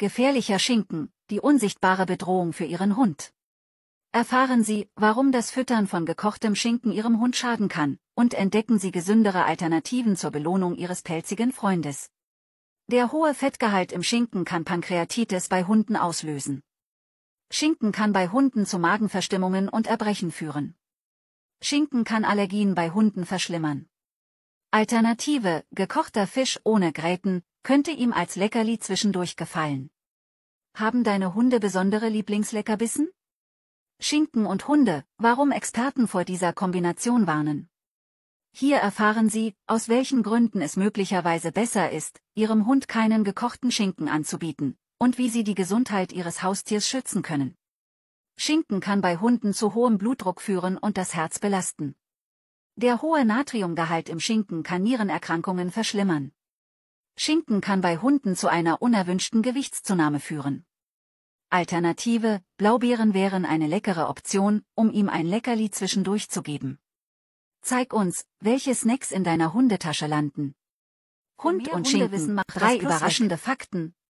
Gefährlicher Schinken, die unsichtbare Bedrohung für Ihren Hund. Erfahren Sie, warum das Füttern von gekochtem Schinken Ihrem Hund schaden kann, und entdecken Sie gesündere Alternativen zur Belohnung Ihres pelzigen Freundes. Der hohe Fettgehalt im Schinken kann Pankreatitis bei Hunden auslösen. Schinken kann bei Hunden zu Magenverstimmungen und Erbrechen führen. Schinken kann Allergien bei Hunden verschlimmern. Alternative, gekochter Fisch ohne Gräten, könnte ihm als Leckerli zwischendurch gefallen. Haben deine Hunde besondere Lieblingsleckerbissen? Schinken und Hunde, warum Experten vor dieser Kombination warnen. Hier erfahren Sie, aus welchen Gründen es möglicherweise besser ist, Ihrem Hund keinen gekochten Schinken anzubieten, und wie Sie die Gesundheit Ihres Haustiers schützen können. Schinken kann bei Hunden zu hohem Blutdruck führen und das Herz belasten. Der hohe Natriumgehalt im Schinken kann Nierenerkrankungen verschlimmern. Schinken kann bei Hunden zu einer unerwünschten Gewichtszunahme führen. Alternative, Blaubeeren wären eine leckere Option, um ihm ein Leckerli zwischendurch zu geben. Zeig uns, welche Snacks in deiner Hundetasche landen. Hund und Schinken, drei überraschende Fakten.